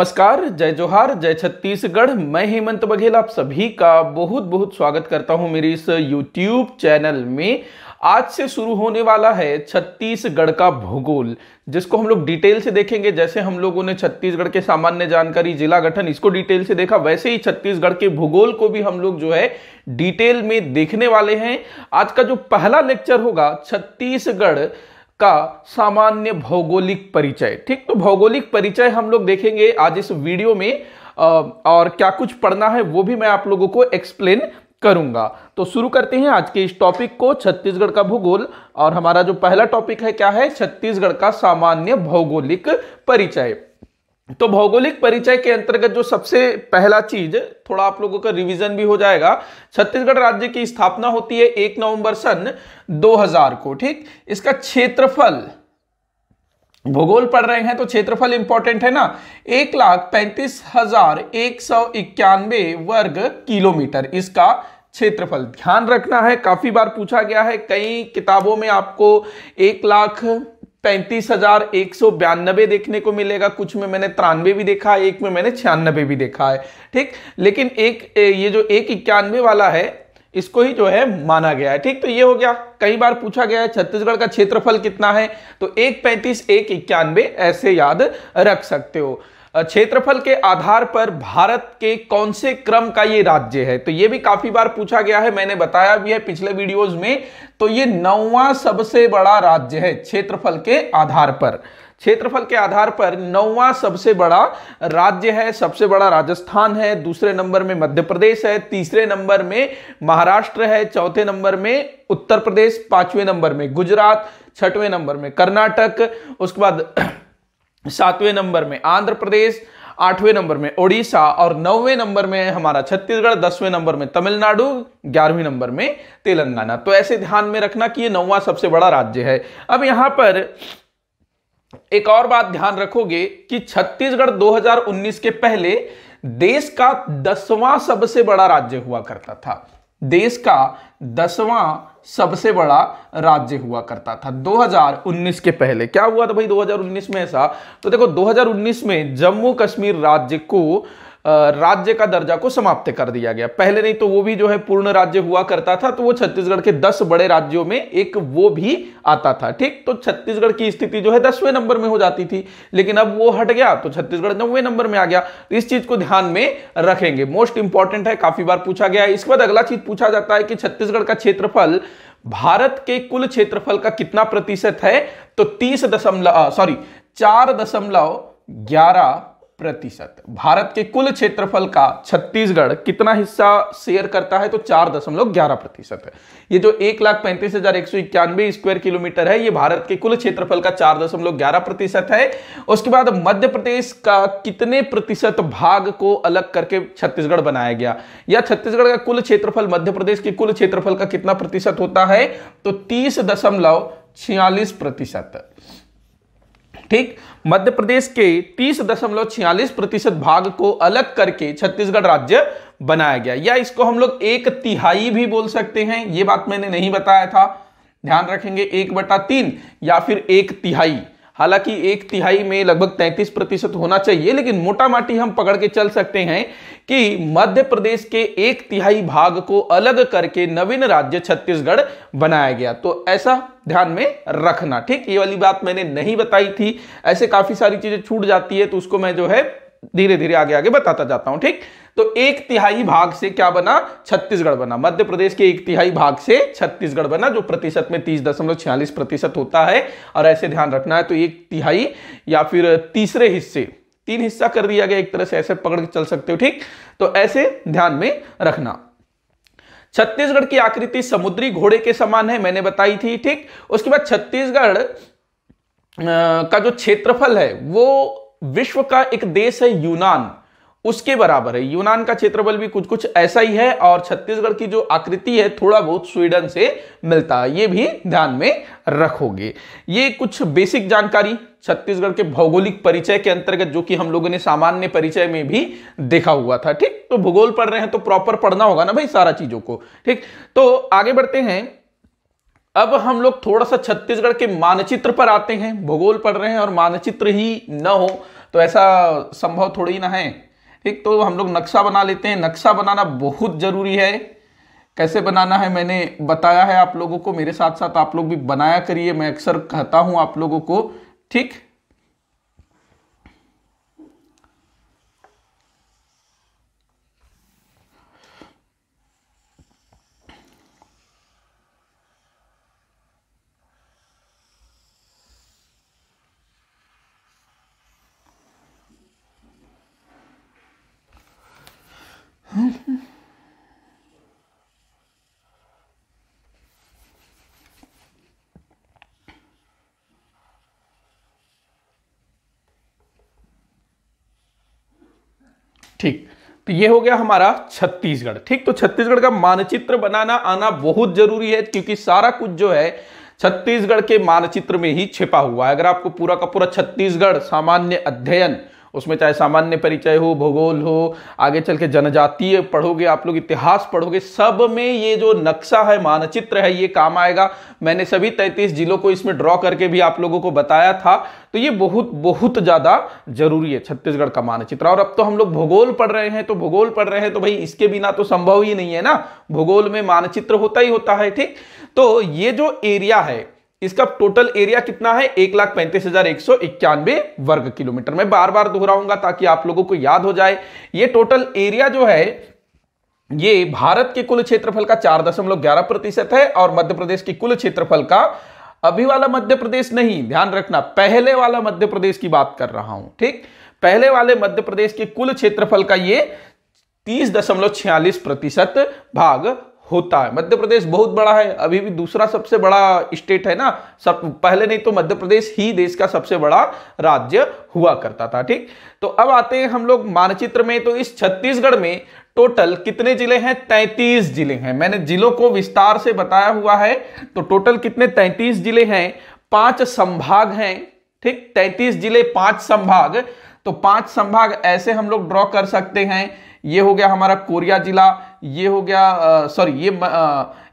नमस्कार जय जोहार जय छत्तीसगढ़ मैं हेमंत बघेल आप सभी का बहुत बहुत स्वागत करता हूं मेरे इस यूट्यूब चैनल में आज से शुरू होने वाला है छत्तीसगढ़ का भूगोल जिसको हम लोग डिटेल से देखेंगे जैसे हम लोगों ने छत्तीसगढ़ के सामान्य जानकारी जिला गठन इसको डिटेल से देखा वैसे ही छत्तीसगढ़ के भूगोल को भी हम लोग जो है डिटेल में देखने वाले हैं आज का जो पहला लेक्चर होगा छत्तीसगढ़ का सामान्य भौगोलिक परिचय ठीक तो भौगोलिक परिचय हम लोग देखेंगे आज इस वीडियो में और क्या कुछ पढ़ना है वो भी मैं आप लोगों को एक्सप्लेन करूंगा तो शुरू करते हैं आज के इस टॉपिक को छत्तीसगढ़ का भूगोल और हमारा जो पहला टॉपिक है क्या है छत्तीसगढ़ का सामान्य भौगोलिक परिचय तो भौगोलिक परिचय के अंतर्गत जो सबसे पहला चीज थोड़ा आप लोगों का रिवीजन भी हो जाएगा छत्तीसगढ़ राज्य की स्थापना होती है एक नवंबर सन 2000 को ठीक इसका क्षेत्रफल भूगोल पढ़ रहे हैं तो क्षेत्रफल इंपॉर्टेंट है ना एक लाख पैंतीस हजार एक सौ इक्यानवे वर्ग किलोमीटर इसका क्षेत्रफल ध्यान रखना है काफी बार पूछा गया है कई किताबों में आपको एक लाख पैंतीस हजार एक सौ बयानबे देखने को मिलेगा कुछ में मैंने तिरानवे भी देखा है एक में मैंने छियानबे भी देखा है ठीक लेकिन एक ये जो एक इक्यानवे वाला है इसको ही जो है माना गया है ठीक तो ये हो गया कई बार पूछा गया है छत्तीसगढ़ का क्षेत्रफल कितना है तो एक पैंतीस एक इक्यानवे ऐसे याद रख सकते हो क्षेत्रफल के आधार पर भारत के कौन से क्रम का ये राज्य है तो ये भी काफी बार पूछा गया है मैंने बताया भी है पिछले वीडियोस में तो ये नौवा सबसे बड़ा राज्य है क्षेत्रफल के आधार पर क्षेत्रफल के आधार पर नौवा सबसे बड़ा राज्य है सबसे बड़ा राजस्थान है दूसरे नंबर में मध्य प्रदेश है तीसरे नंबर में महाराष्ट्र है चौथे नंबर में उत्तर प्रदेश पांचवें नंबर में गुजरात छठवें नंबर में कर्नाटक उसके बाद सातवें नंबर में आंध्र प्रदेश आठवें नंबर में ओडिशा और नौवें नंबर में हमारा छत्तीसगढ़ दसवें नंबर में तमिलनाडु ग्यारहवें नंबर में तेलंगाना तो ऐसे ध्यान में रखना कि ये नौवा सबसे बड़ा राज्य है अब यहां पर एक और बात ध्यान रखोगे कि छत्तीसगढ़ 2019 के पहले देश का दसवां सबसे बड़ा राज्य हुआ करता था देश का दसवां सबसे बड़ा राज्य हुआ करता था 2019 के पहले क्या हुआ था भाई 2019 में ऐसा तो देखो 2019 में जम्मू कश्मीर राज्य को राज्य का दर्जा को समाप्त कर दिया गया पहले नहीं तो वो भी जो है पूर्ण राज्य हुआ करता था तो वो छत्तीसगढ़ के दस बड़े राज्यों में एक वो भी आता था ठीक तो छत्तीसगढ़ की स्थिति जो है दसवें नंबर में हो जाती थी लेकिन अब वो हट गया तो छत्तीसगढ़ नब्बे नंबर में आ गया तो इस चीज को ध्यान में रखेंगे मोस्ट इंपॉर्टेंट है काफी बार पूछा गया है इसके बाद अगला चीज पूछा जाता है कि छत्तीसगढ़ का क्षेत्रफल भारत के कुल क्षेत्रफल का कितना प्रतिशत है तो तीस दशमलव सॉरी चार दशमलव ग्यारह प्रतिशत भारत के कुल क्षेत्रफल का छत्तीसगढ़ कितना हिस्सा शेयर करता है तो चार दशमलव ग्यारह प्रतिशत है ये जो एक लाख पैंतीस हजार एक सौ इक्यानवे स्क्वायर किलोमीटर है ये भारत के कुल क्षेत्रफल का चार दशमलव ग्यारह प्रतिशत है उसके बाद मध्य प्रदेश का कितने प्रतिशत भाग को अलग करके छत्तीसगढ़ बनाया गया या छत्तीसगढ़ का कुल क्षेत्रफल मध्य प्रदेश के कुल क्षेत्रफल का कितना प्रतिशत होता है तो तीस दशमलव छियालीस प्रतिशत ठीक मध्य प्रदेश के तीस दशमलव छियालीस प्रतिशत भाग को अलग करके छत्तीसगढ़ राज्य बनाया गया या इसको हम लोग एक तिहाई भी बोल सकते हैं ये बात मैंने नहीं बताया था ध्यान रखेंगे एक बटा तीन या फिर एक तिहाई हालांकि एक तिहाई में लगभग 33 प्रतिशत होना चाहिए लेकिन मोटा माटी हम पकड़ के चल सकते हैं कि मध्य प्रदेश के एक तिहाई भाग को अलग करके नवीन राज्य छत्तीसगढ़ बनाया गया तो ऐसा ध्यान में रखना ठीक ये वाली बात मैंने नहीं बताई थी ऐसे काफी सारी चीजें छूट जाती है तो उसको मैं जो है धीरे धीरे आगे आगे बताता जाता हूं ठीक तो एक तिहाई भाग से क्या बना छत्तीसगढ़ बना मध्य प्रदेश के एक तिहाई भाग से छत्तीसगढ़ बना जो प्रतिशत में तीस दशमलव छियालीस प्रतिशत होता है और ऐसे ध्यान रखना है तो एक तिहाई या फिर तीसरे हिस्से तीन हिस्सा कर दिया गया एक तरह से ऐसे पकड़ के चल सकते हो ठीक तो ऐसे ध्यान में रखना छत्तीसगढ़ की आकृति समुद्री घोड़े के समान है मैंने बताई थी ठीक उसके बाद छत्तीसगढ़ का जो क्षेत्रफल है वो विश्व का एक देश है यूनान उसके बराबर है यूनान का क्षेत्रफल भी कुछ कुछ ऐसा ही है और छत्तीसगढ़ की जो आकृति है थोड़ा बहुत स्वीडन से मिलता है ये भी ध्यान में रखोगे ये कुछ बेसिक जानकारी छत्तीसगढ़ के भौगोलिक परिचय के अंतर्गत जो कि हम लोगों ने सामान्य परिचय में भी देखा हुआ था ठीक तो भूगोल पढ़ रहे हैं तो प्रॉपर पढ़ना होगा ना भाई सारा चीजों को ठीक तो आगे बढ़ते हैं अब हम लोग थोड़ा सा छत्तीसगढ़ के मानचित्र पर आते हैं भूगोल पढ़ रहे हैं और मानचित्र ही न हो तो ऐसा संभव थोड़ी ना है एक तो हम लोग नक्शा बना लेते हैं नक्शा बनाना बहुत ज़रूरी है कैसे बनाना है मैंने बताया है आप लोगों को मेरे साथ साथ आप लोग भी बनाया करिए मैं अक्सर कहता हूँ आप लोगों को ठीक ठीक तो ये हो गया हमारा छत्तीसगढ़ ठीक तो छत्तीसगढ़ का मानचित्र बनाना आना बहुत जरूरी है क्योंकि सारा कुछ जो है छत्तीसगढ़ के मानचित्र में ही छिपा हुआ है अगर आपको पूरा का पूरा छत्तीसगढ़ सामान्य अध्ययन उसमें चाहे सामान्य परिचय हो भूगोल हो आगे चल के जनजातीय पढ़ोगे आप लोग इतिहास पढ़ोगे सब में ये जो नक्शा है मानचित्र है ये काम आएगा मैंने सभी तैतीस जिलों को इसमें ड्रॉ करके भी आप लोगों को बताया था तो ये बहुत बहुत ज़्यादा जरूरी है छत्तीसगढ़ का मानचित्र और अब तो हम लोग भूगोल पढ़ रहे हैं तो भूगोल पढ़ रहे हैं तो भाई इसके बिना तो संभव ही नहीं है ना भूगोल में मानचित्र होता ही होता है ठीक तो ये जो एरिया है इसका टोटल एरिया कितना है एक लाख पैंतीस हजार एक सौ इक्यानवे वर्ग किलोमीटर मैं बार बार दोहराऊंगा ताकि आप लोगों को याद हो जाए ये टोटल एरिया जो है ये भारत के कुल क्षेत्रफल का चार दशमलव ग्यारह प्रतिशत है और मध्य प्रदेश के कुल क्षेत्रफल का अभी वाला मध्य प्रदेश नहीं ध्यान रखना पहले वाला मध्य प्रदेश की बात कर रहा हूं ठीक पहले वाले मध्य प्रदेश के कुल क्षेत्रफल का ये तीस दशमलव छियालीस प्रतिशत भाग होता है मध्य प्रदेश बहुत बड़ा है अभी भी दूसरा सबसे बड़ा स्टेट है ना सब पहले नहीं तो मध्य प्रदेश ही देश का सबसे बड़ा राज्य हुआ करता था ठीक तो अब आते हैं हम लोग मानचित्र में तो इस छत्तीसगढ़ में टोटल कितने जिले हैं 33 जिले हैं मैंने जिलों को विस्तार से बताया हुआ है तो टोटल कितने 33 जिले हैं पांच संभाग हैं ठीक 33 जिले पांच संभाग तो पांच संभाग ऐसे हम लोग ड्रॉ कर सकते हैं ये हो गया हमारा कोरिया जिला ये हो गया सॉरी ये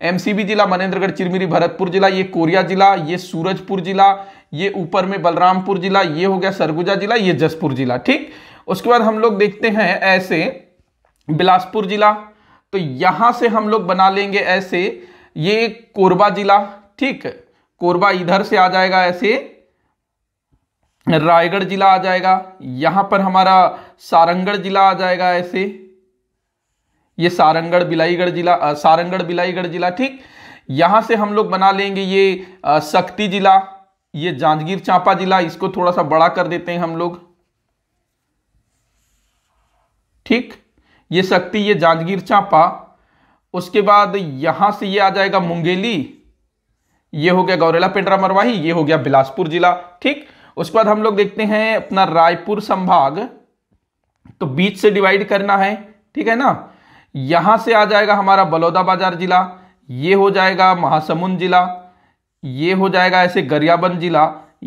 एमसीबी जिला मनेन्द्रगढ़ चिरमिरी भरतपुर जिला ये कोरिया जिला ये सूरजपुर जिला ये ऊपर में बलरामपुर जिला ये हो गया सरगुजा जिला ये जसपुर जिला ठीक उसके बाद हम लोग देखते हैं ऐसे बिलासपुर जिला तो यहां से हम लोग बना लेंगे ऐसे ये कोरबा जिला ठीक कोरबा इधर से आ जाएगा ऐसे रायगढ़ जिला आ जाएगा यहां पर हमारा सारंगढ़ जिला आ जाएगा ऐसे ये सारंगढ़ बिलाईगढ़ जिला सारंगढ़ बिलाईगढ़ जिला ठीक यहां से हम लोग बना लेंगे ये शक्ति जिला ये जांजगीर चांपा जिला इसको थोड़ा सा बड़ा कर देते हैं हम लोग ठीक ये शक्ति ये जांजगीर चांपा उसके बाद यहां से ये आ जाएगा मुंगेली ये हो गया गौरेला पेंड्रा मरवाही ये हो गया बिलासपुर जिला ठीक उसके बाद हम लोग देखते हैं अपना रायपुर संभाग तो बीच से डिवाइड करना है ठीक है ना यहां से आ जाएगा हमारा बलौदा बाजार जिला ये हो जाएगा महासमुंद जिला ये हो जाएगा ऐसे गरियाबंद जिला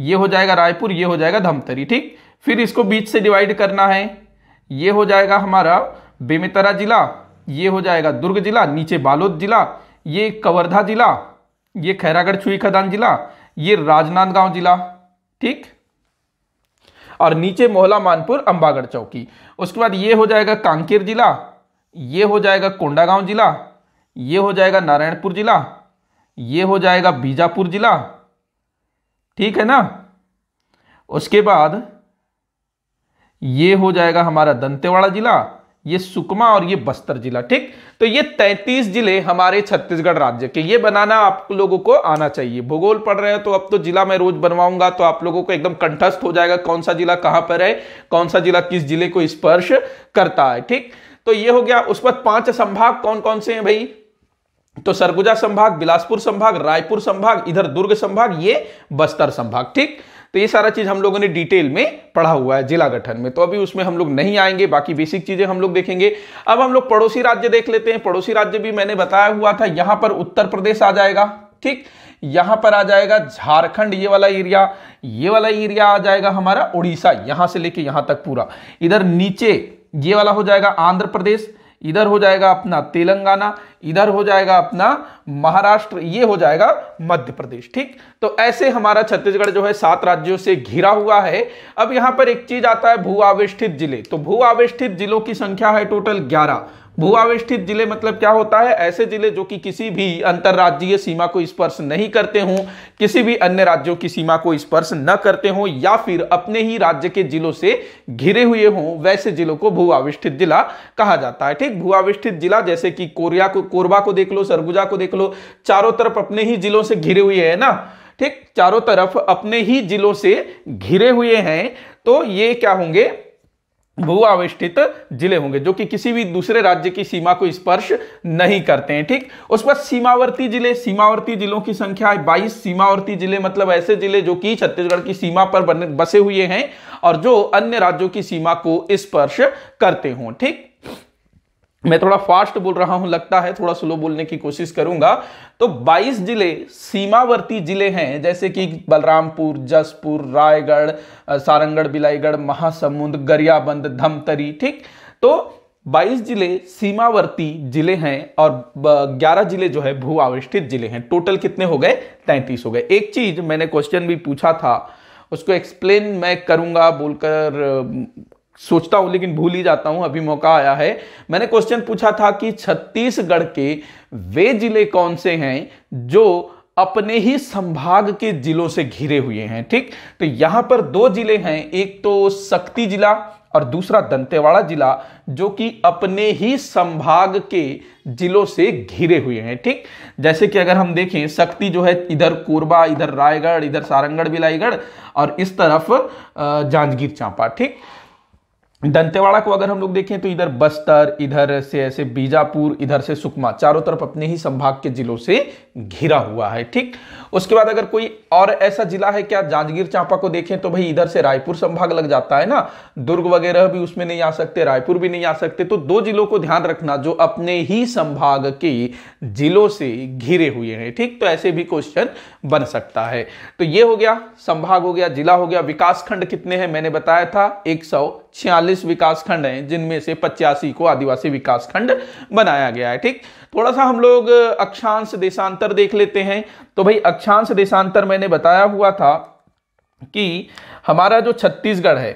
ये हो जाएगा रायपुर ये हो जाएगा धमतरी ठीक फिर इसको बीच से डिवाइड करना है ये हो जाएगा हमारा बेमेतरा जिला ये हो जाएगा दुर्ग जिला नीचे बालोद जिला ये कवर्धा जिला ये खैरागढ़ छुई खदान जिला ये राजनांदगांव जिला ठीक और नीचे मोहला मानपुर अंबागढ़ चौकी उसके बाद ये हो जाएगा कांकेर जिला ये हो जाएगा कोंडागांव जिला ये हो जाएगा नारायणपुर जिला ये हो जाएगा बीजापुर जिला ठीक है ना उसके बाद ये हो जाएगा हमारा दंतेवाड़ा जिला ये सुकमा और ये बस्तर जिला ठीक तो ये 33 जिले हमारे छत्तीसगढ़ राज्य के ये बनाना आप लोगों को आना चाहिए भूगोल पढ़ रहे हैं तो अब तो जिला मैं रोज बनवाऊंगा तो आप लोगों को एकदम कंठस्थ हो जाएगा कौन सा जिला कहां पर है कौन सा जिला किस जिले को स्पर्श करता है ठीक तो ये हो गया उस पर पांच संभाग कौन कौन से हैं भाई तो सरगुजा संभाग बिलासपुर संभाग रायपुर संभाग इधर दुर्ग संभाग ये बस्तर संभाग ठीक तो ये सारा चीज हम लोगों ने डिटेल में पढ़ा हुआ है जिला गठन में तो अभी उसमें हम लोग नहीं आएंगे बाकी बेसिक चीजें हम लोग देखेंगे अब हम लोग पड़ोसी राज्य देख लेते हैं पड़ोसी राज्य भी मैंने बताया हुआ था यहां पर उत्तर प्रदेश आ जाएगा ठीक यहां पर आ जाएगा झारखंड ये वाला एरिया ये वाला एरिया आ जाएगा हमारा उड़ीसा यहां से लेके यहां तक पूरा इधर नीचे ये वाला हो जाएगा आंध्र प्रदेश इधर हो जाएगा अपना तेलंगाना इधर हो जाएगा अपना महाराष्ट्र ये हो जाएगा मध्य प्रदेश ठीक तो ऐसे हमारा छत्तीसगढ़ जो है सात राज्यों से घिरा हुआ है अब यहां पर एक चीज आता है भू आवेष्ठित जिले तो भू आवेष्ठित जिलों की संख्या है टोटल ग्यारह भूआवेष्टित जिले मतलब क्या होता है ऐसे जिले जो कि किसी भी अंतर्राज्यीय सीमा को स्पर्श नहीं करते हों किसी भी अन्य राज्यों की सीमा को स्पर्श न करते हों या फिर अपने ही राज्य के जिलों से घिरे हुए हों वैसे जिलों को भूआविष्ठित जिला कहा जाता है ठीक भूआविष्ठित जिला जैसे कि कोरिया को कोरबा को देख लो सरगुजा को देख लो चारों तरफ अपने ही जिलों से घिरे हुए है ना ठीक चारों तरफ अपने ही जिलों से घिरे हुए हैं तो ये क्या होंगे भू जिले होंगे जो कि किसी भी दूसरे राज्य की सीमा को स्पर्श नहीं करते हैं ठीक उस पर सीमावर्ती जिले सीमावर्ती जिलों की संख्या है बाईस सीमावर्ती जिले मतलब ऐसे जिले जो कि छत्तीसगढ़ की सीमा पर बसे हुए हैं और जो अन्य राज्यों की सीमा को स्पर्श करते हों ठीक मैं थोड़ा फास्ट बोल रहा हूं लगता है थोड़ा स्लो बोलने की कोशिश करूंगा तो 22 जिले सीमावर्ती जिले हैं जैसे कि बलरामपुर जसपुर रायगढ़ सारंगढ़ बिलाईगढ़ महासमुंद गरियाबंद धमतरी ठीक तो 22 जिले सीमावर्ती जिले हैं और 11 जिले जो है भू आविष्टित जिले हैं टोटल कितने हो गए 33 हो गए एक चीज मैंने क्वेश्चन भी पूछा था उसको एक्सप्लेन मैं करूंगा बोलकर सोचता हूं लेकिन भूल ही जाता हूं अभी मौका आया है मैंने क्वेश्चन पूछा था कि छत्तीसगढ़ के वे जिले कौन से हैं जो अपने ही संभाग के जिलों से घिरे हुए हैं ठीक तो यहां पर दो जिले हैं एक तो शक्ति जिला और दूसरा दंतेवाड़ा जिला जो कि अपने ही संभाग के जिलों से घिरे हुए हैं ठीक जैसे कि अगर हम देखें शक्ति जो है इधर कोरबा इधर रायगढ़ इधर सारंगढ़ बिलाईगढ़ और इस तरफ जांजगीर चांपा ठीक दंतेवाड़ा को अगर हम लोग देखें तो इधर बस्तर इधर से ऐसे बीजापुर इधर से सुकमा चारों तरफ अपने ही संभाग के जिलों से घिरा हुआ है ठीक उसके बाद अगर कोई और ऐसा जिला है क्या जांजगीर चांपा को देखें तो भाई इधर से रायपुर संभाग लग जाता है ना दुर्ग वगैरह भी उसमें नहीं आ सकते रायपुर भी नहीं आ सकते तो दो जिलों को ध्यान रखना जो अपने ही संभाग के जिलों से घिरे हुए हैं ठीक तो ऐसे भी क्वेश्चन बन सकता है तो ये हो गया संभाग हो गया जिला हो गया विकासखंड कितने हैं मैंने बताया था एक छियालीस विकास खंड हैं जिनमें से पचासी को आदिवासी विकास खंड बनाया गया है ठीक थोड़ा सा हम लोग अक्षांश देशांतर देख लेते हैं तो भाई अक्षांश देशांतर मैंने बताया हुआ था कि हमारा जो छत्तीसगढ़ है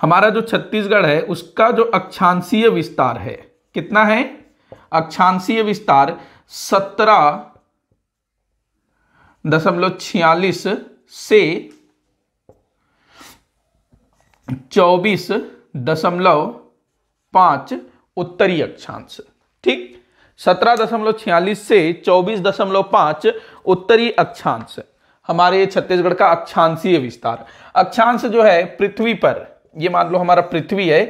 हमारा जो छत्तीसगढ़ है उसका जो अक्षांशीय विस्तार है कितना है अक्षांशीय विस्तार सत्रह दशमलव छियालीस से चौबीस दशमलव पाँच उत्तरी अक्षांश ठीक सत्रह दशमलव छियालीस से चौबीस दशमलव पाँच उत्तरी अक्षांश हमारे छत्तीसगढ़ का अक्षांशीय विस्तार अक्षांश जो है पृथ्वी पर ये मान लो हमारा पृथ्वी है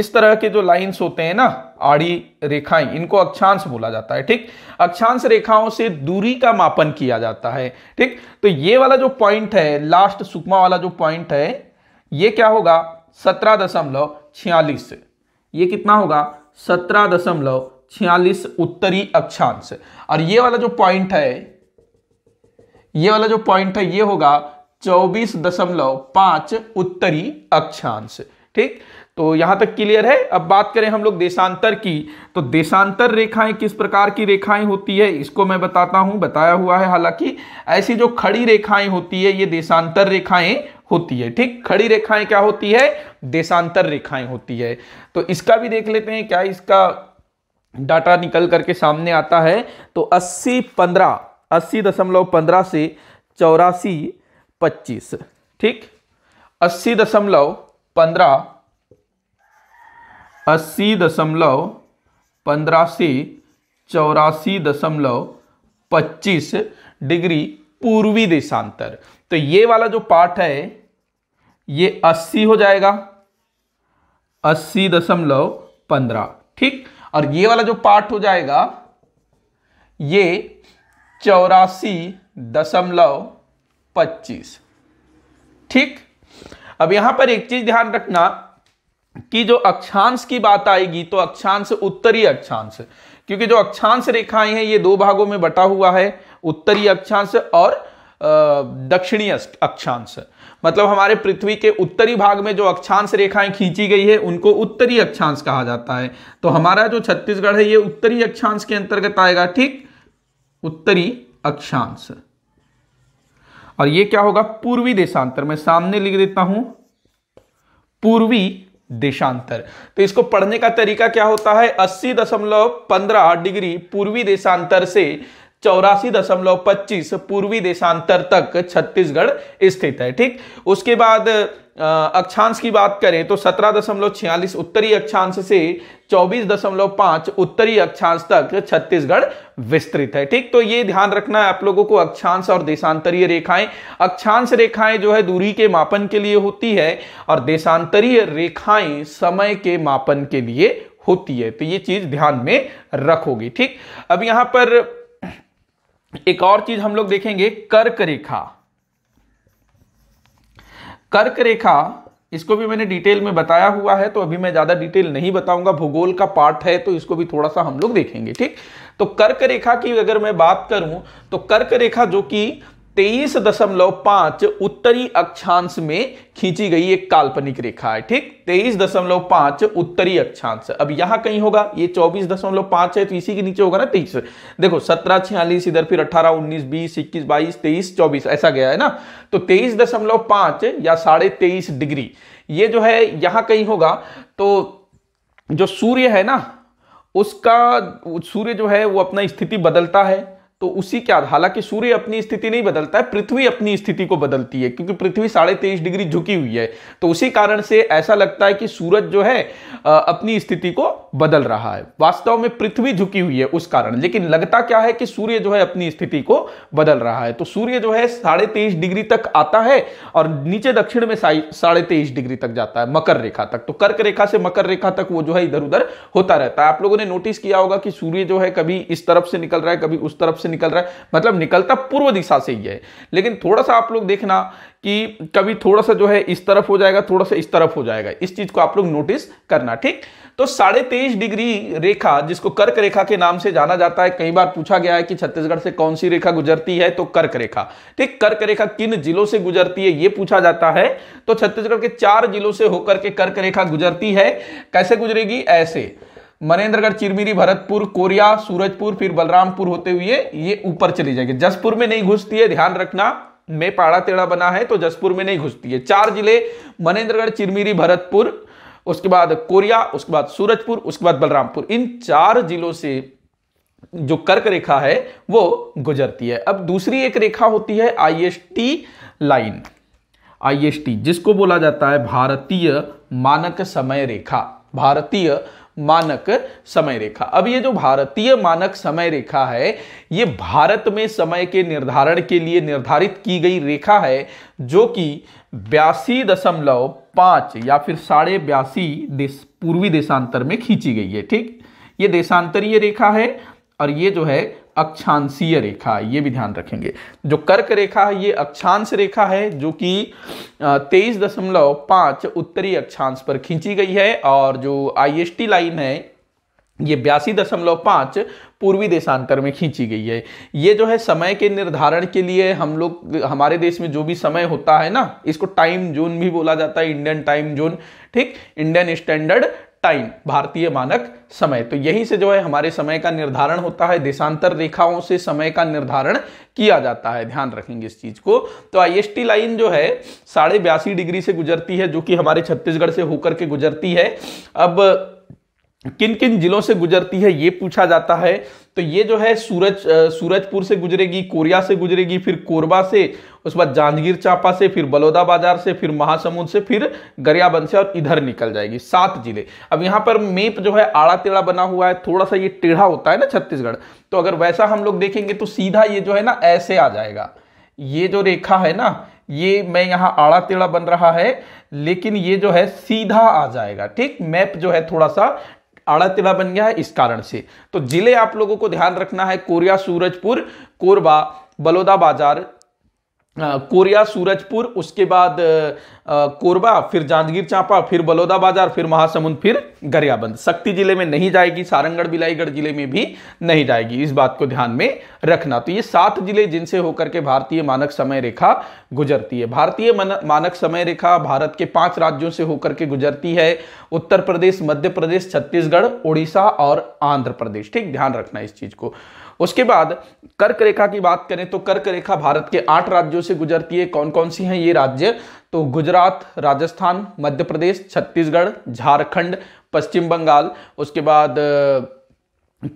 इस तरह के जो लाइंस होते हैं ना आड़ी रेखाएं इनको अक्षांश बोला जाता है ठीक अक्षांश रेखाओं से दूरी का मापन किया जाता है ठीक तो ये वाला जो पॉइंट है लास्ट सुकमा वाला जो पॉइंट है ये क्या होगा सत्रह दशमलव छियालीस ये कितना होगा सत्रह दशमलव छियालीस उत्तरी अक्षांश और ये वाला जो पॉइंट है ये वाला जो पॉइंट है ये होगा चौबीस दशमलव पांच उत्तरी अक्षांश ठीक तो यहां तक क्लियर है अब बात करें हम लोग देशांतर की तो देशांतर रेखाएं किस प्रकार की रेखाएं होती है इसको मैं बताता हूं बताया हुआ है हालांकि ऐसी जो खड़ी रेखाएं होती है ये देशांतर रेखाएं होती है ठीक खड़ी रेखाएं क्या होती है देशांतर रेखाएं होती है तो इसका भी देख लेते हैं क्या इसका डाटा निकल करके सामने आता है तो अस्सी पंद्रह अस्सी दशमलव पंद्रह से चौरासी पच्चीस ठीक अस्सी दशमलव पंद्रह अस्सी दशमलव पंद्रह से चौरासी दशमलव पच्चीस डिग्री पूर्वी देशांतर तो ये वाला जो पार्ट है ये अस्सी हो जाएगा अस्सी दशमलव पंद्रह ठीक और ये वाला जो पार्ट हो जाएगा ये चौरासी दशमलव पच्चीस ठीक अब यहां पर एक चीज ध्यान रखना कि जो अक्षांश की बात आएगी तो अक्षांश उत्तरी अक्षांश क्योंकि जो अक्षांश रेखाएं हैं ये दो भागों में बटा हुआ है उत्तरी अक्षांश और दक्षिणी अक्षांश मतलब हमारे पृथ्वी के उत्तरी भाग में जो अक्षांश रेखाएं खींची गई है उनको उत्तरी अक्षांश कहा जाता है तो हमारा जो छत्तीसगढ़ है ये उत्तरी अक्षांश के अंतर्गत आएगा ठीक उत्तरी अक्षांश और ये क्या होगा पूर्वी देशांतर मैं सामने लिख देता हूं पूर्वी देशांतर तो इसको पढ़ने का तरीका क्या होता है अस्सी दशमलव पंद्रह डिग्री पूर्वी देशांतर से चौरासी दशमलव पच्चीस पूर्वी देशांतर तक छत्तीसगढ़ स्थित है ठीक उसके बाद अक्षांश की बात करें तो सत्रह दशमलव छियालीस उत्तरी अक्षांश से चौबीस दशमलव पांच उत्तरी अक्षांश तक छत्तीसगढ़ विस्तृत है ठीक तो ये ध्यान रखना है आप लोगों को अक्षांश और देशांतरीय रेखाएं अक्षांश रेखाएं जो है दूरी के मापन के लिए होती है और देशांतरीय रेखाएं समय के मापन के लिए होती है तो ये चीज ध्यान में रखोगी ठीक अब यहां पर एक और चीज हम लोग देखेंगे कर्क रेखा कर्क रेखा इसको भी मैंने डिटेल में बताया हुआ है तो अभी मैं ज्यादा डिटेल नहीं बताऊंगा भूगोल का पार्ट है तो इसको भी थोड़ा सा हम लोग देखेंगे ठीक तो कर्क रेखा की अगर मैं बात करूं तो कर्क रेखा जो कि तेईस दशमलव पांच उत्तरी अक्षांश में खींची गई एक काल्पनिक रेखा है ठीक तेईस दशमलव पांच उत्तरी अक्षांश अब यहां कहीं होगा ये चौबीस दशमलव पांच है तो इसी के नीचे होगा ना तेईस देखो सत्रह छियालीस इधर फिर अठारह उन्नीस बीस इक्कीस बाईस तेईस चौबीस ऐसा गया है ना तो तेईस दशमलव पांच या साढ़े तेईस डिग्री ये जो है यहां कहीं होगा तो जो सूर्य है ना उसका सूर्य जो है वो अपना स्थिति बदलता है तो उसी के आधार हालांकि सूर्य अपनी स्थिति नहीं बदलता है पृथ्वी अपनी स्थिति को बदलती है क्योंकि पृथ्वी साढ़े तेईस डिग्री झुकी हुई है तो उसी कारण से ऐसा लगता है कि सूरज जो है अपनी स्थिति को बदल रहा है वास्तव में पृथ्वी झुकी हुई है उस कारण लेकिन लगता क्या है कि सूर्य जो है अपनी स्थिति को बदल रहा है तो सूर्य जो है साढ़े डिग्री तक आता है और नीचे दक्षिण में साढ़े डिग्री तक जाता है मकर रेखा तक तो कर्क रेखा से मकर रेखा तक वो जो है इधर उधर होता रहता है आप लोगों ने नोटिस किया होगा कि सूर्य जो है कभी इस तरफ से निकल रहा है कभी उस तरफ से से निकल रहा है मतलब निकलता पूर्व दिशा से ही है लेकिन थोड़ा सा आप लोग देखना कि कभी थोड़ा सा जो है इस तरफ हो जाएगा थोड़ा सा इस तरफ हो जाएगा इस चीज को आप लोग नोटिस करना ठीक तो साढ़े तेईस डिग्री रेखा जिसको कर्क रेखा के नाम से जाना जाता है कई बार पूछा गया है कि छत्तीसगढ़ से कौन सी रेखा गुजरती है तो कर्क रेखा ठीक कर्क रेखा किन जिलों से गुजरती है ये पूछा जाता है तो छत्तीसगढ़ के चार जिलों से होकर के कर्क रेखा गुजरती है कैसे गुजरेगी ऐसे मनेन्द्रगढ़ चिरमिरी भरतपुर कोरिया सूरजपुर फिर बलरामपुर होते हुए ये ऊपर चली जाएगी जसपुर में नहीं घुसती है ध्यान रखना में पाड़ा तेड़ा बना है तो जसपुर में नहीं घुसती है चार जिले मनेन्द्रगढ़ चिरमिरी भरतपुर उसके बाद कोरिया उसके बाद सूरजपुर उसके बाद बलरामपुर इन चार जिलों से जो कर्क रेखा है वो गुजरती है अब दूसरी एक रेखा होती है आईएसटी लाइन आईएसटी जिसको बोला जाता है भारतीय मानक समय रेखा भारतीय मानक समय रेखा अब ये जो भारतीय मानक समय रेखा है ये भारत में समय के निर्धारण के लिए निर्धारित की गई रेखा है जो कि बयासी दशमलव पांच या फिर साढ़े बयासी देश पूर्वी देशांतर में खींची गई है ठीक ये देशांतरीय रेखा है और ये जो है अक्षांशीय रेखा है ये भी ध्यान रखेंगे जो कर्क रेखा है ये अक्षांश रेखा है जो कि तेईस दशमलव पाँच उत्तरी अक्षांश पर खींची गई है और जो आईएसटी लाइन है ये बयासी दशमलव पाँच पूर्वी देशांतर में खींची गई है ये जो है समय के निर्धारण के लिए हम लोग हमारे देश में जो भी समय होता है ना इसको टाइम जोन भी बोला जाता है इंडियन टाइम जोन ठीक इंडियन स्टैंडर्ड टाइम भारतीय मानक समय तो यही से जो है हमारे समय का निर्धारण होता है देशांतर रेखाओं से समय का निर्धारण किया जाता है ध्यान रखेंगे इस चीज को तो आईएसटी लाइन जो है साढ़े बयासी डिग्री से गुजरती है जो कि हमारे छत्तीसगढ़ से होकर के गुजरती है अब किन किन जिलों से गुजरती है ये पूछा जाता है तो ये जो है सूरज सूरजपुर से गुजरेगी कोरिया से गुजरेगी फिर कोरबा से उसके बाद जांजगीर चांपा से फिर बलौदा बाजार से फिर महासमुंद से फिर गरियाबंद से और इधर निकल जाएगी सात जिले अब यहाँ पर मेप जो है आड़ा टेढ़ा बना हुआ है थोड़ा सा ये टेढ़ा होता है ना छत्तीसगढ़ तो अगर वैसा हम लोग देखेंगे तो सीधा ये जो है ना ऐसे आ जाएगा ये जो रेखा है ना ये मैं यहाँ आड़ा टेढ़ा बन रहा है लेकिन ये जो है सीधा आ जाएगा ठीक मैप जो है थोड़ा सा आड़ा तिला बन गया है इस कारण से तो जिले आप लोगों को ध्यान रखना है कोरिया सूरजपुर कोरबा बलौदा बाजार कोरिया सूरजपुर उसके बाद कोरबा फिर जांजगीर चांपा फिर बलौदा बाजार फिर महासमुंद फिर गरियाबंद शक्ति जिले में नहीं जाएगी सारंगढ़ बिलाईगढ़ जिले में भी नहीं जाएगी इस बात को ध्यान में रखना तो ये सात जिले जिनसे होकर के भारतीय मानक समय रेखा गुजरती है भारतीय मानक समय रेखा भारत के पांच राज्यों से होकर के गुजरती है उत्तर प्रदेश मध्य प्रदेश छत्तीसगढ़ उड़ीसा और आंध्र प्रदेश ठीक ध्यान रखना इस चीज को उसके बाद कर्क रेखा की बात करें तो कर्क रेखा भारत के आठ राज्यों से गुजरती है कौन कौन सी हैं ये राज्य तो गुजरात राजस्थान मध्य प्रदेश छत्तीसगढ़ झारखंड पश्चिम बंगाल उसके बाद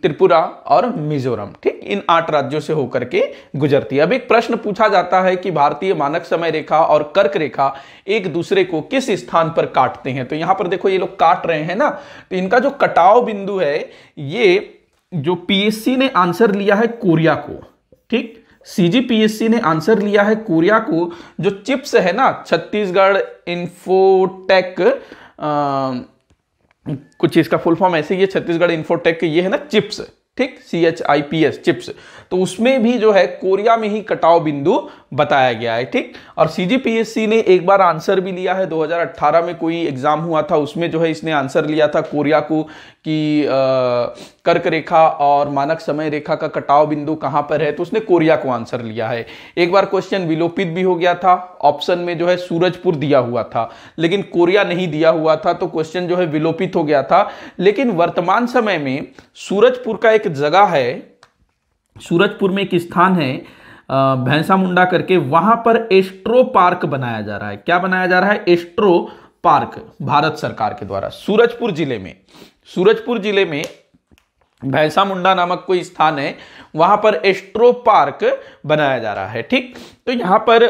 त्रिपुरा और मिजोरम ठीक इन आठ राज्यों से होकर के गुजरती है अब एक प्रश्न पूछा जाता है कि भारतीय मानक समय रेखा और कर्क रेखा एक दूसरे को किस स्थान पर काटते हैं तो यहां पर देखो ये लोग काट रहे हैं ना तो इनका जो कटाव बिंदु है ये जो पीएससी ने आंसर लिया है कोरिया को ठीक सीजीपीएससी ने आंसर लिया है कोरिया को जो चिप्स है ना छत्तीसगढ़ इन्फोटेक कुछ इसका फुल फॉर्म ऐसे ही है छत्तीसगढ़ इन्फोटेक ये है ना चिप्स ठीक C H I P S chips तो उसमें भी जो है कोरिया में ही कटाव बिंदु बताया गया है ठीक और सी ने एक बार आंसर भी लिया है 2018 में कोई एग्ज़ाम हुआ था उसमें जो है इसने आंसर लिया था कोरिया को कि कर्क रेखा और मानक समय रेखा का कटाव बिंदु कहां पर है तो उसने कोरिया को आंसर लिया है एक बार क्वेश्चन विलोपित भी हो गया था ऑप्शन में जो है सूरजपुर दिया हुआ था लेकिन कोरिया नहीं दिया हुआ था तो क्वेश्चन जो है विलोपित हो गया था लेकिन वर्तमान समय में सूरजपुर का एक जगह है सूरजपुर में एक स्थान है भैंसा मुंडा करके वहां पर एस्ट्रो पार्क बनाया जा रहा है क्या बनाया जा रहा है एस्ट्रो पार्क भारत सरकार के द्वारा सूरजपुर जिले में सूरजपुर जिले में भैंसा मुंडा नामक कोई स्थान है वहां पर एस्ट्रो पार्क बनाया जा रहा है ठीक तो यहां पर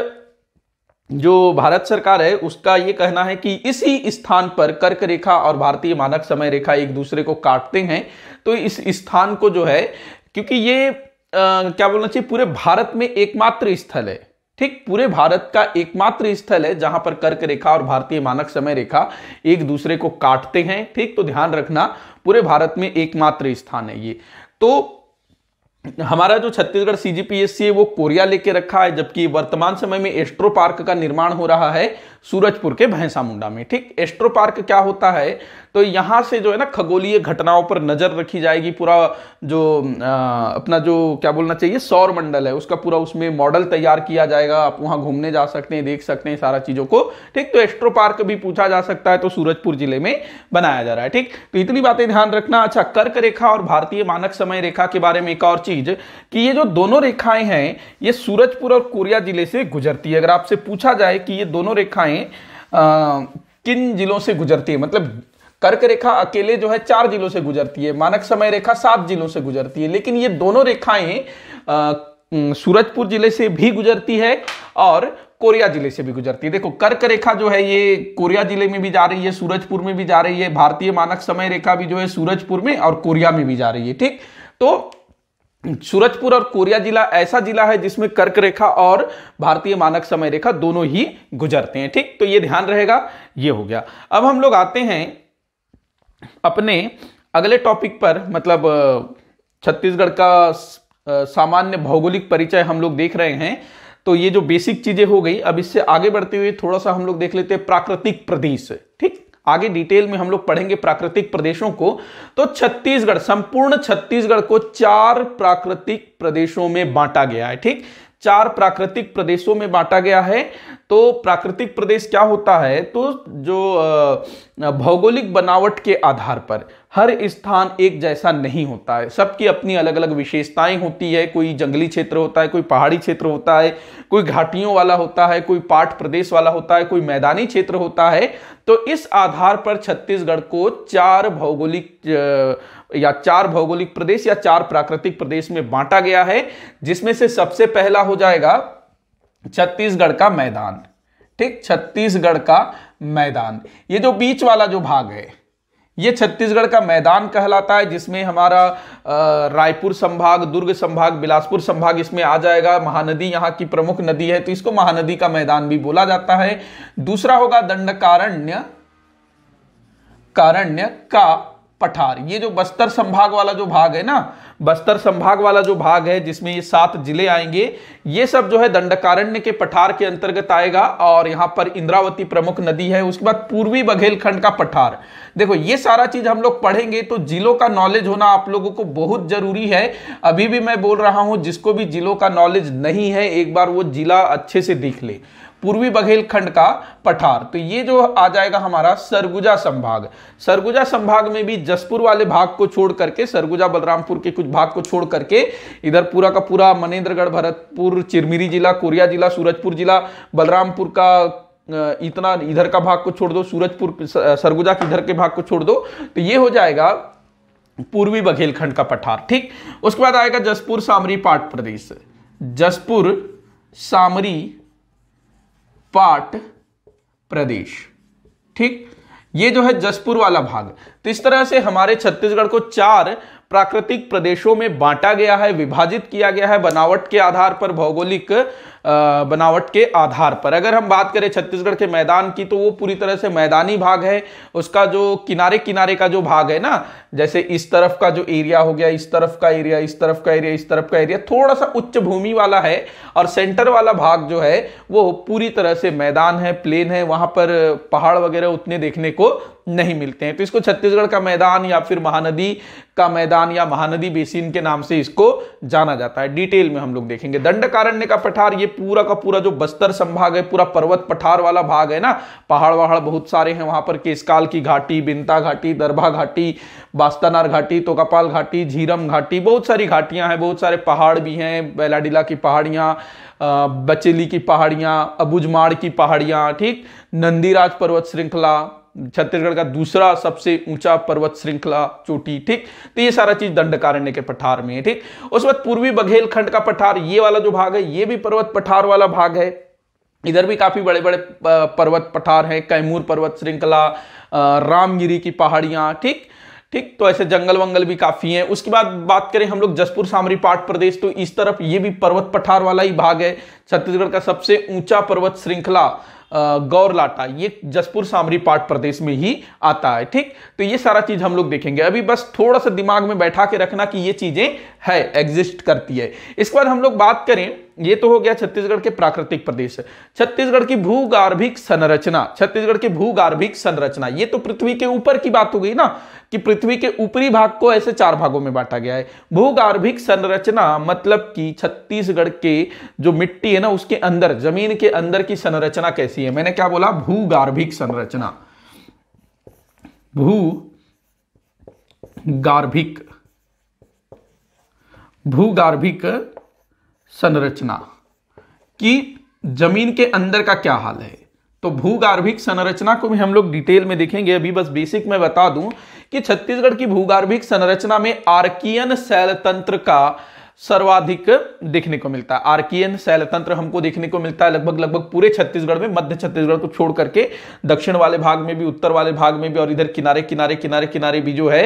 जो भारत सरकार है उसका ये कहना है कि इसी स्थान पर कर्क रेखा और भारतीय मानक समय रेखा एक दूसरे को काटते हैं तो इस स्थान को जो है क्योंकि ये क्या बोलना चाहिए पूरे भारत में एकमात्र स्थल है ठीक पूरे भारत का एकमात्र स्थल है जहां पर कर्क रेखा और भारतीय मानक समय रेखा एक दूसरे को काटते हैं ठीक तो ध्यान रखना पूरे भारत में एकमात्र स्थान है ये तो हमारा जो छत्तीसगढ़ सीजीपीएससी है वो कोरिया लेके रखा है जबकि वर्तमान समय में एस्ट्रो पार्क का निर्माण हो रहा है सूरजपुर के भैंसा मुंडा में ठीक एस्ट्रो पार्क क्या होता है तो यहाँ से जो है ना खगोलीय घटनाओं पर नज़र रखी जाएगी पूरा जो आ, अपना जो क्या बोलना चाहिए सौर मंडल है उसका पूरा उसमें मॉडल तैयार किया जाएगा आप वहां घूमने जा सकते हैं देख सकते हैं सारा चीज़ों को ठीक तो एस्ट्रो पार्क भी पूछा जा सकता है तो सूरजपुर जिले में बनाया जा रहा है ठीक तो इतनी बातें ध्यान रखना अच्छा कर्क रेखा और भारतीय मानक समय रेखा के बारे में एक और चीज़ कि ये जो दोनों रेखाएं हैं ये सूरजपुर और कोरिया जिले से गुजरती है अगर आपसे पूछा जाए कि ये दोनों रेखाएं किन जिलों से गुजरती है मतलब कर्क रेखा अकेले जो है चार जिलों से गुजरती है मानक समय रेखा सात जिलों से गुजरती है लेकिन ये दोनों रेखाएं सूरजपुर जिले से भी गुजरती है और कोरिया जिले से भी गुजरती है देखो कर्क रेखा जो है ये कोरिया जिले में भी जा रही है सूरजपुर में भी जा रही है भारतीय मानक समय रेखा भी जो है सूरजपुर में और कोरिया में भी जा रही है ठीक तो सूरजपुर और कोरिया जिला ऐसा जिला है जिसमें कर्क रेखा और भारतीय मानक समय रेखा दोनों ही गुजरते हैं ठीक तो ये ध्यान रहेगा ये हो गया अब हम लोग आते हैं अपने अगले टॉपिक पर मतलब छत्तीसगढ़ का सामान्य भौगोलिक परिचय हम लोग देख रहे हैं तो ये जो बेसिक चीजें हो गई अब इससे आगे बढ़ते हुए थोड़ा सा हम लोग देख लेते हैं प्राकृतिक प्रदेश ठीक आगे डिटेल में हम लोग पढ़ेंगे प्राकृतिक प्रदेशों को तो छत्तीसगढ़ संपूर्ण छत्तीसगढ़ को चार प्राकृतिक प्रदेशों में बांटा गया है ठीक चार प्राकृतिक प्रदेशों में बांटा गया है तो प्राकृतिक प्रदेश क्या होता है तो जो भौगोलिक बनावट के आधार पर हर स्थान एक जैसा नहीं होता है सबकी अपनी अलग अलग विशेषताएं होती है कोई जंगली क्षेत्र होता है कोई पहाड़ी क्षेत्र होता है कोई घाटियों वाला होता है कोई पाट प्रदेश वाला होता है कोई मैदानी क्षेत्र होता है तो इस आधार पर छत्तीसगढ़ को चार भौगोलिक या चार भौगोलिक प्रदेश या चार प्राकृतिक प्रदेश में बांटा गया है जिसमें से सबसे पहला हो जाएगा छत्तीसगढ़ का मैदान ठीक छत्तीसगढ़ का मैदान ये जो बीच वाला जो भाग है ये छत्तीसगढ़ का मैदान कहलाता है जिसमें हमारा रायपुर संभाग दुर्ग संभाग बिलासपुर संभाग इसमें आ जाएगा महानदी यहाँ की प्रमुख नदी है तो इसको महानदी का मैदान भी बोला जाता है दूसरा होगा दंडकारण्य कारण्य का पठार ये जो बस्तर संभाग वाला जो भाग है ना बस्तर संभाग वाला जो भाग है जिसमें ये सात जिले आएंगे ये सब जो है दंडकारण्य के पठार के अंतर्गत आएगा और यहाँ पर इंद्रावती प्रमुख नदी है उसके बाद पूर्वी बघेलखंड का पठार देखो ये सारा चीज हम लोग पढ़ेंगे तो जिलों का नॉलेज होना आप लोगों को बहुत जरूरी है अभी भी मैं बोल रहा हूं जिसको भी जिलों का नॉलेज नहीं है एक बार वो जिला अच्छे से देख ले पूर्वी बघेलखंड का पठार तो ये जो आ जाएगा हमारा सरगुजा संभाग सरगुजा संभाग में भी जसपुर वाले भाग को छोड़ करके सरगुजा बलरामपुर के कुछ कुछ भाग को छोड़ करके इधर पूरा का पूरा मनेन्द्रगढ़ भरतपुर चिरमिरी जिला कोरिया जिला सूरजपुर जिला बलरामपुर का इतना इधर का भाग को छोड़ दो सूरजपुर सरगुजा के इधर के भाग को छोड़ दो तो ये हो जाएगा पूर्वी बघेलखंड का पठार ठीक उसके बाद आएगा जसपुर सामरी पाट प्रदेश जसपुर सामरी पाट प्रदेश ठीक ये जो है जसपुर वाला भाग तो इस तरह से हमारे छत्तीसगढ़ को चार प्राकृतिक प्रदेशों में बांटा गया है विभाजित किया गया है बनावट के आधार पर भौगोलिक बनावट के आधार पर अगर हम बात करें छत्तीसगढ़ के मैदान की तो वो पूरी तरह से मैदानी भाग है उसका जो किनारे किनारे का जो भाग है ना जैसे इस तरफ का जो एरिया हो गया इस तरफ का एरिया इस तरफ का एरिया इस तरफ का एरिया थोड़ा सा उच्च भूमि वाला है और सेंटर वाला भाग जो है वो पूरी तरह से मैदान है प्लेन है वहां पर पहाड़ वगैरह उतने देखने को नहीं मिलते हैं तो इसको छत्तीसगढ़ का मैदान या फिर महानदी का मैदान या महानदी बेसिन के नाम से इसको जाना जाता है डिटेल में हम लोग देखेंगे दंड कारण्य का पठार ये पूरा का पूरा जो बस्तर संभाग है पूरा पर्वत पठार वाला भाग है ना पहाड़ वहाड़ बहुत सारे हैं वहां पर केसकाल की घाटी बिंता घाटी दरभा घाटी बास्तानार घाटी तोकापाल घाटी झीरम घाटी बहुत सारी घाटियां हैं बहुत सारे पहाड़ भी हैं बैलाडीला की पहाड़ियां बचेली की पहाड़ियां अबुजमाड़ की पहाड़ियां ठीक नंदीराज पर्वत श्रृंखला छत्तीसगढ़ का दूसरा सबसे ऊंचा पर्वत श्रृंखला चोटी ठीक तो ये सारा चीज दंडकारण्य के पठार में है ठीक उसके बाद पूर्वी बघेलखंड का पठार ये वाला जो भाग है ये भी पर्वत पठार वाला भाग है इधर भी काफ़ी बड़े बड़े पर्वत पठार हैं कैमूर पर्वत श्रृंखला रामगिरी की पहाड़ियां ठीक ठीक तो ऐसे जंगल वंगल भी काफ़ी हैं उसके बाद बात करें हम लोग जसपुर सामरी पाट प्रदेश तो इस तरफ ये भी पर्वत पठार वाला ही भाग है छत्तीसगढ़ का सबसे ऊंचा पर्वत श्रृंखला गौरलाटा ये जसपुर सामरी पाट प्रदेश में ही आता है ठीक तो ये सारा चीज हम लोग देखेंगे अभी बस थोड़ा सा दिमाग में बैठा के रखना कि ये चीजें है एग्जिस्ट करती है इसके बाद हम लोग बात करें ये तो हो गया छत्तीसगढ़ के प्राकृतिक प्रदेश छत्तीसगढ़ की भूगार्भिक संरचना छत्तीसगढ़ की भूगार्भिक संरचना ये तो पृथ्वी के ऊपर की बात हो गई ना कि पृथ्वी के ऊपरी भाग को ऐसे चार भागों में बांटा गया है भूगार्भिक संरचना मतलब कि छत्तीसगढ़ के जो मिट्टी है ना उसके अंदर जमीन के अंदर की संरचना कैसी है मैंने क्या बोला भूगार्भिक संरचना भू गार्भिक भूगार्भिक संरचना कि जमीन के अंदर का क्या हाल है तो भूगार्भिक संरचना को भी हम लोग डिटेल में देखेंगे अभी बस बेसिक में बता दूं कि छत्तीसगढ़ की भूगार्भिक संरचना में आर्कियन शैल तंत्र का सर्वाधिक देखने को मिलता है आर्कियन शैलतंत्र हमको देखने को मिलता है लगभग लगभग पूरे छत्तीसगढ़ में मध्य छत्तीसगढ़ को छोड़ करके दक्षिण वाले भाग में भी उत्तर वाले भाग में भी और इधर किनारे किनारे किनारे किनारे भी जो है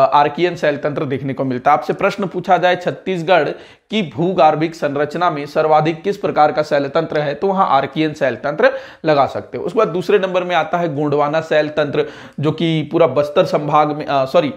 आर्कियन शैलतंत्र देखने को मिलता है आपसे प्रश्न पूछा जाए छत्तीसगढ़ की भूगार्भिक संरचना में सर्वाधिक किस प्रकार का शैलतंत्र है तो वहां आर्कियन शैलतंत्र लगा सकते हो उसके बाद दूसरे नंबर में आता है गोंडवाना शैलतंत्र जो कि पूरा बस्तर संभाग में सॉरी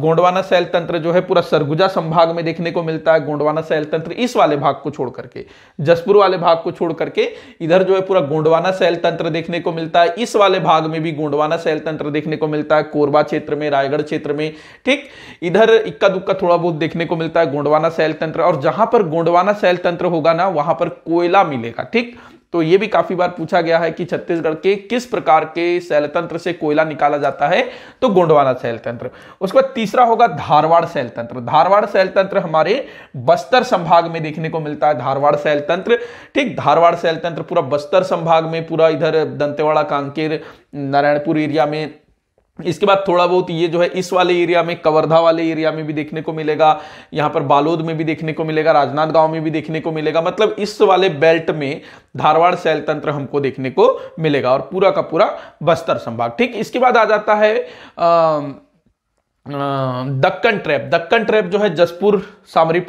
गोंडवाना शैलतंत्र जो है पूरा सरगुजा संभाग में देखने को मिलता मिलता है गोंडवाना शैल तंत्र इस वाले भाग को छोड़ करके जसपुर वाले भाग को छोड़ करके इधर जो है पूरा गोंडवाना शैल तंत्र देखने को मिलता है इस वाले भाग में भी गोंडवाना शैल तंत्र देखने को मिलता है कोरबा क्षेत्र में रायगढ़ क्षेत्र में ठीक इधर इक्का दुक्का थोड़ा बहुत देखने को मिलता है गोंडवाना शैल तंत्र और जहां पर गोंडवाना शैल तंत्र होगा ना वहां पर कोयला मिलेगा ठीक तो ये भी काफी बार पूछा गया है कि छत्तीसगढ़ के किस प्रकार के शैल तंत्र से कोयला निकाला जाता है तो गोंडवाना शैल तंत्र उसके बाद तीसरा होगा धारवाड़ शैल तंत्र धारवाड़ शैल तंत्र हमारे बस्तर संभाग में देखने को मिलता है धारवाड़ शैल तंत्र ठीक धारवाड़ शैल तंत्र पूरा बस्तर संभाग में पूरा इधर दंतेवाड़ा कांकेर नारायणपुर एरिया में इसके बाद थोड़ा बहुत ये जो है इस वाले एरिया में कवर्धा वाले एरिया में भी देखने को मिलेगा यहाँ पर बालोद में भी देखने को मिलेगा राजनाथ गांव में भी देखने को मिलेगा मतलब इस वाले बेल्ट में धारवाड़ शैल तंत्र हमको देखने को मिलेगा और पूरा का पूरा बस्तर संभाग ठीक इसके बाद आ जाता है आ, दक्कन ट्रैप दक्कन ट्रैप जो है जसपुर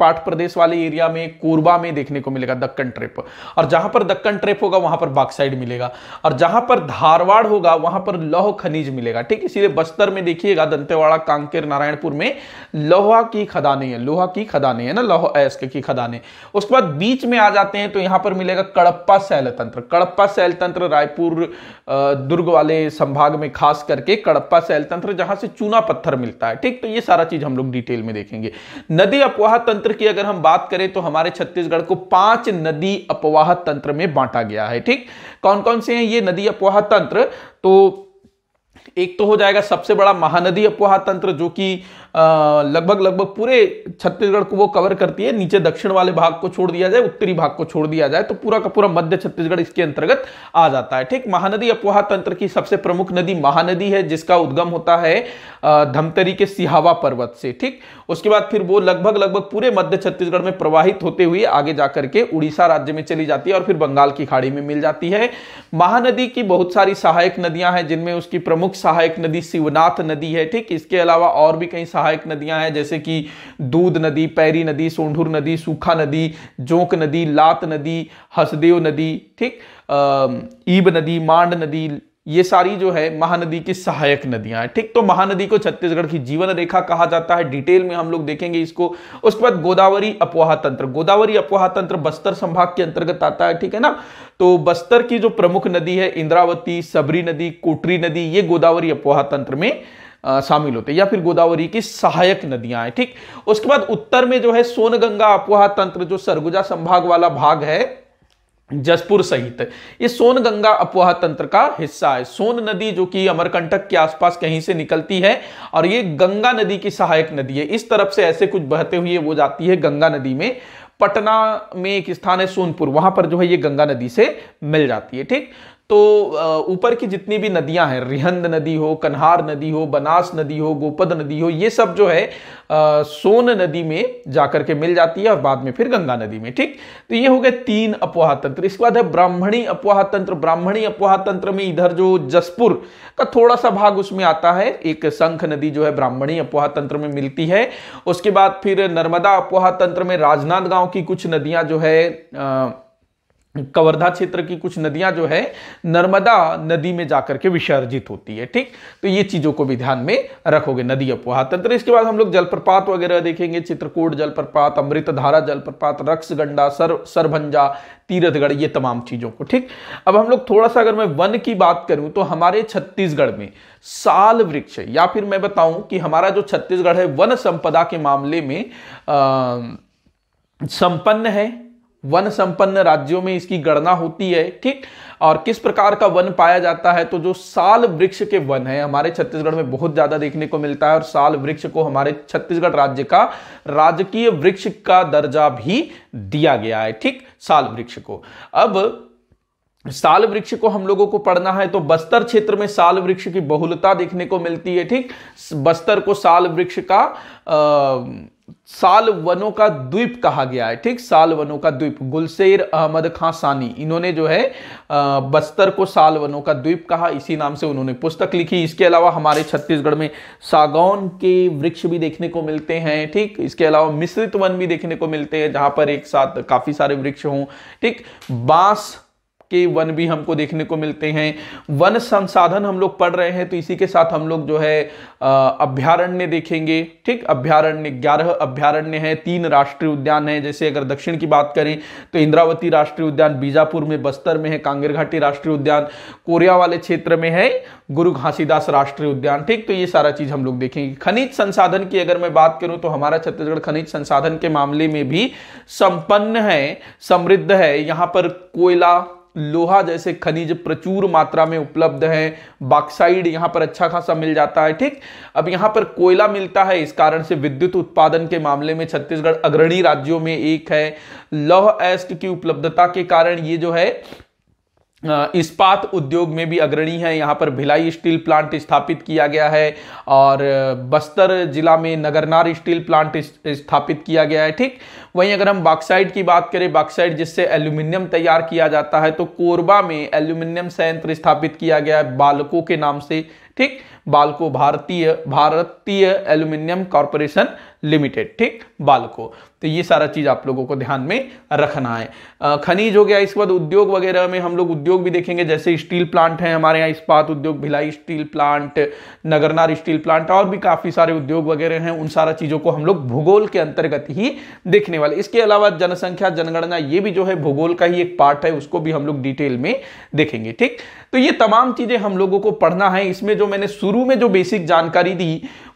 पाठ प्रदेश वाले एरिया में कोरबा में देखने को मिलेगा दक्कन ट्रैप और जहां पर दक्कन ट्रैप होगा वहां पर बाक्साइड मिलेगा और जहां पर धारवाड़ होगा वहां पर लौह खनिज मिलेगा ठीक इसीलिए बस्तर में देखिएगा दंतेवाड़ा कांकेर नारायणपुर में लोहा की खदाने है लोहा की खदाने है ना लोह एस्क की खदाने उसके बाद बीच में आ जाते हैं तो यहां पर मिलेगा कड़प्पा शैल तंत्र कड़प्पा शैल तंत्र रायपुर दुर्ग वाले संभाग में खास करके कड़प्पा शैल तंत्र जहां से चूना पत्थर मिलता होता है ठीक तो ये सारा चीज हम लोग डिटेल में देखेंगे नदी अपवाह तंत्र की अगर हम बात करें तो हमारे छत्तीसगढ़ को पांच नदी अपवाह तंत्र में बांटा गया है ठीक कौन कौन से हैं ये नदी अपवाह तंत्र तो एक तो हो जाएगा सबसे बड़ा महानदी अपवाह तंत्र जो कि लगभग लगभग पूरे छत्तीसगढ़ को वो कवर करती है नीचे दक्षिण वाले भाग को छोड़ दिया जाए उत्तरी भाग को छोड़ दिया जाए तो पूरा का पूरा मध्य छत्तीसगढ़ इसके अंतर्गत आ जाता है ठीक महानदी अपवाह तंत्र की सबसे प्रमुख नदी महानदी है जिसका उद्गम होता है धमतरी के सिहावा पर्वत से ठीक उसके बाद फिर वो लगभग लगभग पूरे मध्य छत्तीसगढ़ में प्रवाहित होते हुए आगे जाकर के उड़ीसा राज्य में चली जाती है और फिर बंगाल की खाड़ी में मिल जाती है महानदी की बहुत सारी सहायक नदियां हैं जिनमें उसकी प्रमुख सहायक नदी शिवनाथ नदी है ठीक इसके अलावा और भी कई सहायक नदियां हैं जैसे कि दूध नदी पैरी नदी सोंढूर नदी सूखा नदी जोंक नदी लात नदी हसदेव नदी ठीक ईब नदी मांड नदी ये सारी जो है महानदी की सहायक नदियां हैं ठीक तो महानदी को छत्तीसगढ़ की जीवन रेखा कहा जाता है डिटेल में हम लोग देखेंगे इसको उसके बाद गोदावरी अपवाह तंत्र गोदावरी अपवाह तंत्र बस्तर संभाग के अंतर्गत आता है ठीक है ना तो बस्तर की जो प्रमुख नदी है इंद्रावती सबरी नदी कोटरी नदी ये गोदावरी अपवाह तंत्र में शामिल होते हैं या फिर गोदावरी की सहायक नदियां हैं ठीक उसके बाद उत्तर में जो है सोनगंगा अपवाह तंत्र जो सरगुजा संभाग वाला भाग है जसपुर सहित ये सोन गंगा अपवाह तंत्र का हिस्सा है सोन नदी जो कि अमरकंटक के आसपास कहीं से निकलती है और ये गंगा नदी की सहायक नदी है इस तरफ से ऐसे कुछ बहते हुए वो जाती है गंगा नदी में पटना में एक स्थान है सोनपुर वहां पर जो है ये गंगा नदी से मिल जाती है ठीक तो ऊपर की जितनी भी नदियां हैं रिहंद नदी हो कन्हार नदी हो बनास नदी हो गोपद नदी हो ये सब जो है आ, सोन नदी में जाकर के मिल जाती है और बाद में फिर गंगा नदी में ठीक तो ये हो गए तीन अपवाह तंत्र इसके बाद है ब्राह्मणी अपवाह तंत्र ब्राह्मणी अपवाह तंत्र में इधर जो जसपुर का थोड़ा सा भाग उसमें आता है एक संख नदी जो है ब्राह्मणी अपवाह तंत्र में मिलती है उसके बाद फिर नर्मदा अपवाह तंत्र में राजनांदगांव की कुछ नदियां जो है आ, कवर्धा क्षेत्र की कुछ नदियां जो है नर्मदा नदी में जाकर के विसर्जित होती है ठीक तो ये चीजों को भी ध्यान में रखोगे नदी अपवाह तंत्र इसके बाद हम लोग जलप्रपात वगैरह देखेंगे चित्रकूट जलप्रपात अमृत धारा जलप्रपात रक्सगंडा सर सरभंजा तीरथगढ़ ये तमाम चीजों को ठीक अब हम लोग थोड़ा सा अगर मैं वन की बात करूं तो हमारे छत्तीसगढ़ में साल वृक्ष या फिर मैं बताऊं कि हमारा जो छत्तीसगढ़ है वन संपदा के मामले में संपन्न है वन संपन्न राज्यों में इसकी गणना होती है ठीक और किस प्रकार का वन पाया जाता है तो जो साल वृक्ष के वन है हमारे छत्तीसगढ़ में बहुत ज्यादा देखने को मिलता है और साल वृक्ष को हमारे छत्तीसगढ़ राज्य का राजकीय वृक्ष का दर्जा भी दिया गया है ठीक साल वृक्ष को अब साल वृक्ष को हम लोगों को पढ़ना है तो बस्तर क्षेत्र में साल वृक्ष की बहुलता देखने को मिलती है ठीक बस्तर को साल वृक्ष का आ, साल वनों का द्वीप कहा गया है ठीक साल वनों का द्वीप गुलसेर अहमद खां सानी इन्होंने जो है बस्तर को साल वनों का द्वीप कहा इसी नाम से उन्होंने पुस्तक लिखी इसके अलावा हमारे छत्तीसगढ़ में सागौन के वृक्ष भी देखने को मिलते हैं ठीक इसके अलावा मिश्रित वन भी देखने को मिलते हैं जहां पर एक साथ काफी सारे वृक्ष हों ठीक बांस के वन भी हमको देखने को मिलते हैं वन संसाधन हम लोग पढ़ रहे हैं तो इसी के साथ हम लोग जो है अभ्यारण्य देखेंगे ठीक अभ्यारण्य ग्यारह अभ्यारण्य है तीन राष्ट्रीय उद्यान है जैसे अगर दक्षिण की बात करें तो इंद्रावती राष्ट्रीय उद्यान बीजापुर में बस्तर में है कांगेर घाटी राष्ट्रीय उद्यान कोरिया वाले क्षेत्र में है गुरु घासीदास राष्ट्रीय उद्यान ठीक तो ये सारा चीज हम लोग देखेंगे खनिज संसाधन की अगर मैं बात करूं तो हमारा छत्तीसगढ़ खनिज संसाधन के मामले में भी संपन्न है समृद्ध है यहाँ पर कोयला लोहा जैसे खनिज प्रचुर मात्रा में उपलब्ध है बाक्साइड यहाँ पर अच्छा खासा मिल जाता है ठीक अब यहाँ पर कोयला मिलता है इस कारण से विद्युत उत्पादन के मामले में छत्तीसगढ़ अग्रणी राज्यों में एक है लौह एस्ट की उपलब्धता के कारण ये जो है इस्पात उद्योग में भी अग्रणी है यहाँ पर भिलाई स्टील प्लांट स्थापित किया गया है और बस्तर जिला में नगरनार स्टील प्लांट स्थापित किया गया है ठीक वहीं अगर हम बाक्साइड की बात करें बाक्साइड जिससे एल्यूमिनियम तैयार किया जाता है तो कोरबा में एल्यूमिनियम संयंत्र स्थापित किया गया है बालकों के नाम से ठीक बालको भारतीय भारतीय एल्यूमिनियम कॉरपोरेशन लिमिटेड ठीक बालको तो ये सारा चीज आप लोगों को ध्यान में रखना है खनिज हो गया इसके बाद उद्योग वगैरह में हम लोग उद्योग भी देखेंगे जैसे स्टील प्लांट है हमारे यहाँ इस्पात उद्योग Bhilai steel plant Nagarnar steel plant और भी काफी सारे उद्योग वगैरह हैं उन सारा चीजों को हम लोग भूगोल के अंतर्गत ही देखने वाले इसके अलावा जनसंख्या जनगणना ये भी जो है भूगोल का ही एक पार्ट है उसको भी हम लोग डिटेल में देखेंगे ठीक तो ये तमाम चीजें हम लोगों को पढ़ना है इसमें जो जो मैंने शुरू में जो बेसिक जानकारी दी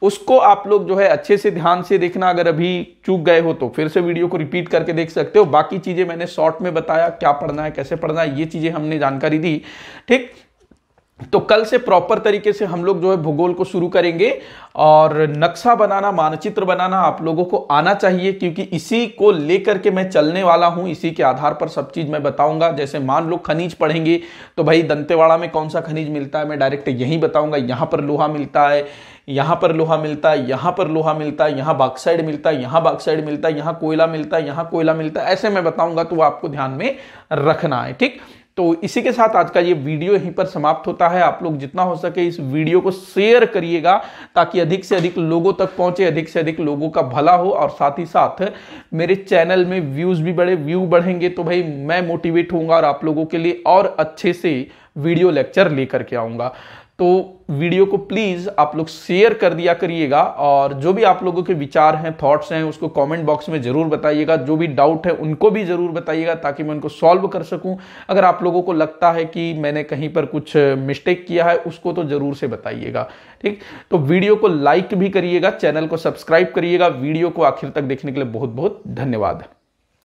उसको आप लोग जो है अच्छे से ध्यान से देखना अगर अभी चूक गए हो तो फिर से वीडियो को रिपीट करके देख सकते हो बाकी चीज़ें मैंने शॉर्ट में बताया क्या पढ़ना है कैसे पढ़ना है ये चीज़ें हमने जानकारी दी ठीक तो कल से प्रॉपर तरीके से हम लोग जो है भूगोल को शुरू करेंगे और नक्शा बनाना मानचित्र बनाना आप लोगों को आना चाहिए क्योंकि इसी को लेकर के मैं चलने वाला हूं इसी के आधार पर सब चीज़ मैं बताऊंगा जैसे मान लो खनिज पढ़ेंगे तो भाई दंतेवाड़ा में कौन सा खनिज मिलता है मैं डायरेक्ट यही बताऊंगा यहां पर लोहा मिलता है यहां पर लोहा मिलता है यहां पर लोहा मिलता है यहां बाक्साइड मिलता है यहां बाक्साइड मिलता है यहां कोयला मिलता है यहां कोयला मिलता है ऐसे मैं बताऊंगा तो आपको ध्यान में रखना है ठीक तो इसी के साथ आज का ये वीडियो यहीं पर समाप्त होता है आप लोग जितना हो सके इस वीडियो को शेयर करिएगा ताकि अधिक से अधिक लोगों तक पहुंचे अधिक से अधिक लोगों का भला हो और साथ ही साथ मेरे चैनल में व्यूज़ भी बढ़े व्यू बढ़ेंगे तो भाई मैं मोटिवेट होऊंगा और आप लोगों के लिए और अच्छे से वीडियो लेक्चर लेकर के आऊँगा तो वीडियो को प्लीज़ आप लोग शेयर कर दिया करिएगा और जो भी आप लोगों के विचार हैं थॉट्स हैं उसको कमेंट बॉक्स में ज़रूर बताइएगा जो भी डाउट है उनको भी ज़रूर बताइएगा ताकि मैं उनको सॉल्व कर सकूं अगर आप लोगों को लगता है कि मैंने कहीं पर कुछ मिस्टेक किया है उसको तो ज़रूर से बताइएगा ठीक तो वीडियो को लाइक भी करिएगा चैनल को सब्सक्राइब करिएगा वीडियो को आखिर तक देखने के लिए बहुत बहुत धन्यवाद